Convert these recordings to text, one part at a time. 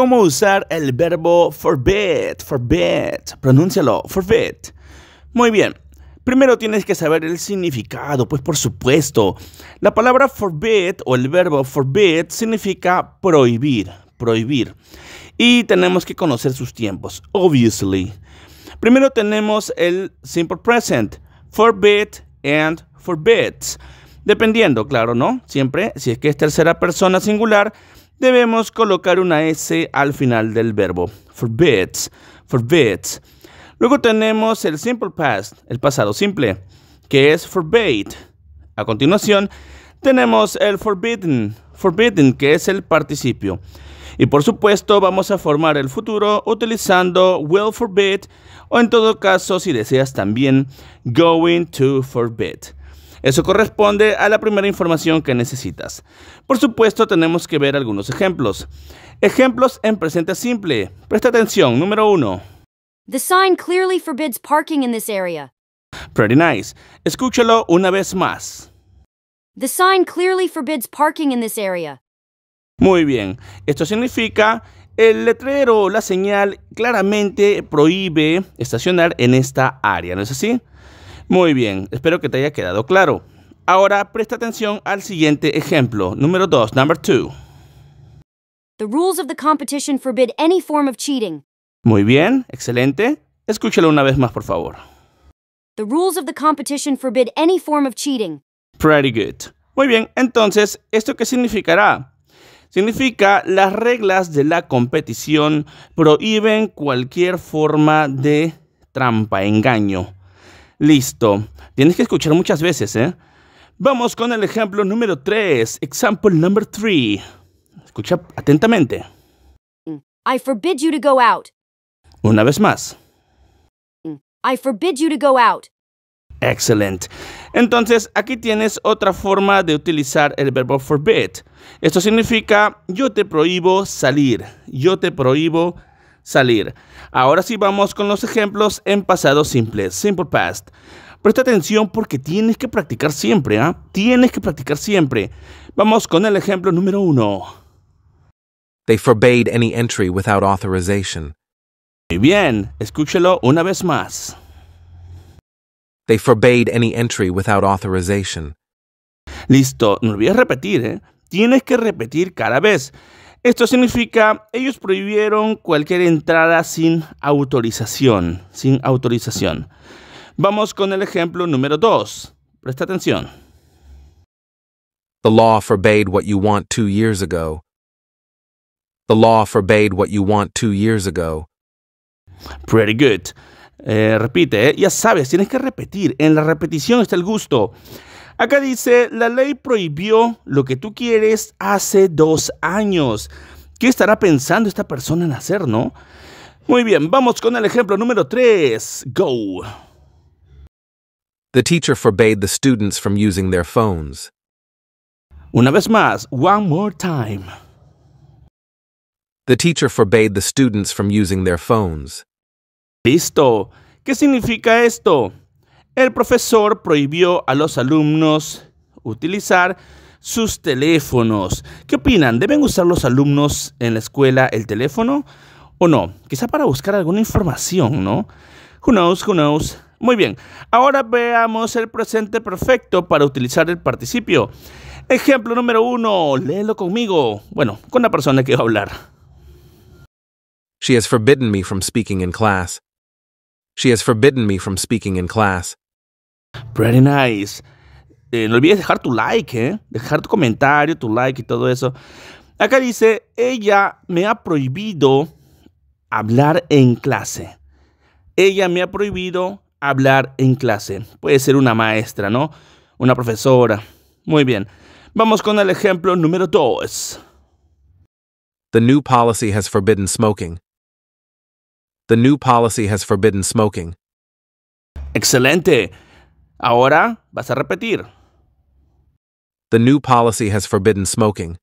¿Cómo usar el verbo forbid? Forbid. Pronúncialo. Forbid. Muy bien. Primero tienes que saber el significado, pues por supuesto. La palabra forbid o el verbo forbid significa prohibir, prohibir. Y tenemos que conocer sus tiempos, obviously. Primero tenemos el simple present, forbid and FORBID. Dependiendo, claro, ¿no? Siempre, si es que es tercera persona singular, debemos colocar una S al final del verbo. Forbids, forbids. Luego tenemos el simple past, el pasado simple, que es forbade. A continuación, tenemos el forbidden, forbidden, que es el participio. Y por supuesto, vamos a formar el futuro utilizando will forbid o en todo caso, si deseas también, going to forbid. Eso corresponde a la primera información que necesitas. Por supuesto, tenemos que ver algunos ejemplos. Ejemplos en presente simple. Presta atención. Número uno. The sign clearly forbids parking in this area. Pretty nice. Escúchalo una vez más. The sign clearly forbids parking in this area. Muy bien. Esto significa el letrero, la señal claramente prohíbe estacionar en esta área, ¿no es así? Muy bien, espero que te haya quedado claro. Ahora presta atención al siguiente ejemplo, número 2, number 2. The rules of the competition forbid any form of cheating. Muy bien, excelente. Escúchalo una vez más, por favor. The rules of the competition forbid any form of cheating. Pretty good. Muy bien, entonces, ¿esto qué significará? Significa las reglas de la competición prohíben cualquier forma de trampa, engaño. Listo. Tienes que escuchar muchas veces, ¿eh? Vamos con el ejemplo número 3. Example number 3. Escucha atentamente. I forbid you to go out. Una vez más. I forbid you to go out. Excellent. Entonces, aquí tienes otra forma de utilizar el verbo forbid. Esto significa yo te prohíbo salir, yo te prohíbo salir. Ahora sí vamos con los ejemplos en pasado simple, simple past. Presta atención porque tienes que practicar siempre, ¿ah? Tienes que practicar siempre. Vamos con el ejemplo número uno. They forbade any entry without authorization. Muy bien, escúchelo una vez más. They forbade any entry without authorization. Listo, no olvides repetir, ¿eh? Tienes que repetir cada vez. Esto significa, ellos prohibieron cualquier entrada sin autorización, sin autorización. Vamos con el ejemplo número 2. Presta atención. The law forbade what you want two years ago. The law forbade what you want two years ago. Pretty good. Eh, repite, ¿eh? ya sabes, tienes que repetir. En la repetición está el gusto. Acá dice, la ley prohibió lo que tú quieres hace dos años. ¿Qué estará pensando esta persona en hacer, no? Muy bien, vamos con el ejemplo número 3. Go. The teacher forbade the students from using their phones. Una vez más, one more time. The teacher forbade the students from using their phones. Listo. ¿Qué significa esto? el profesor prohibió a los alumnos utilizar sus teléfonos. ¿Qué opinan? ¿Deben usar los alumnos en la escuela el teléfono o no? Quizá para buscar alguna información, ¿no? Who knows, who knows. Muy bien, ahora veamos el presente perfecto para utilizar el participio. Ejemplo número uno, léelo conmigo. Bueno, con la persona que va a hablar. She has forbidden me from speaking in class. She has forbidden me from speaking in class. Pretty nice. Eh, no olvides dejar tu like, ¿eh? Dejar tu comentario, tu like y todo eso. Acá dice, ella me ha prohibido hablar en clase. Ella me ha prohibido hablar en clase. Puede ser una maestra, ¿no? Una profesora. Muy bien. Vamos con el ejemplo número 2. The new policy has forbidden smoking. The new policy has forbidden smoking. Excelente. Ahora vas a repetir. The new policy has forbidden smoking.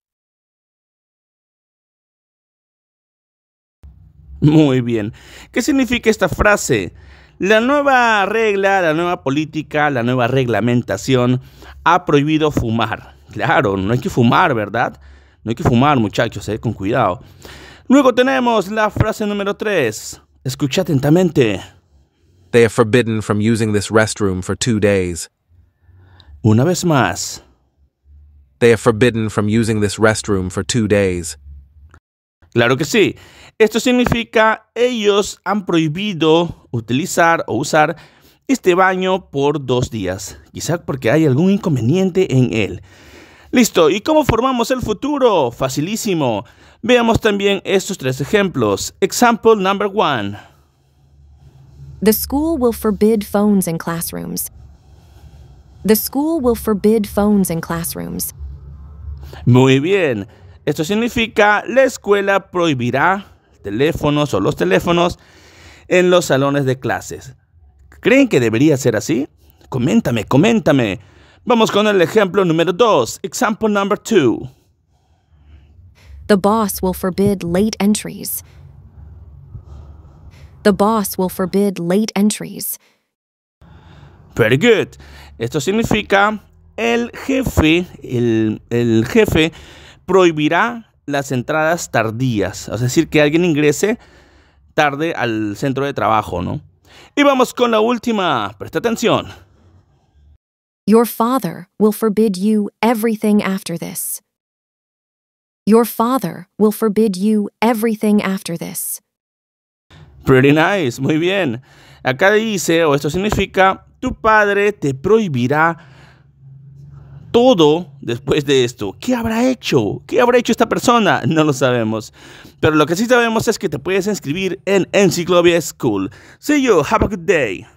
Muy bien. ¿Qué significa esta frase? La nueva regla, la nueva política, la nueva reglamentación ha prohibido fumar. Claro, no hay que fumar, ¿verdad? No hay que fumar, muchachos, eh, con cuidado. Luego tenemos la frase número 3. Escucha atentamente. They are forbidden from using this restroom for two days. Una vez más. They are forbidden from using this restroom for two days. Claro que sí. Esto significa ellos han prohibido utilizar o usar este baño por dos días, quizá porque hay algún inconveniente en él. Listo, ¿y cómo formamos el futuro? Facilísimo. Veamos también estos tres ejemplos. Example number one. The school will forbid phones in classrooms. The school will forbid phones in classrooms. Muy bien. Esto significa la escuela prohibirá teléfonos o los teléfonos en los salones de clases. ¿Creen que debería ser así? Coméntame, coméntame. Vamos con el ejemplo número 2. Example number 2. The boss will forbid late entries. The boss will forbid late entries. Very good. Esto significa el jefe, el, el jefe prohibirá las entradas tardías. Es decir, que alguien ingrese tarde al centro de trabajo, ¿no? Y vamos con la última. Presta atención. Your Father will forbid you everything after this. Your Father will forbid you everything after this. Pretty nice, muy bien. Acá dice, o esto significa, tu padre te prohibirá todo después de esto. ¿Qué habrá hecho? ¿Qué habrá hecho esta persona? No lo sabemos. Pero lo que sí sabemos es que te puedes inscribir en Enciclopedia School. See you, have a good day.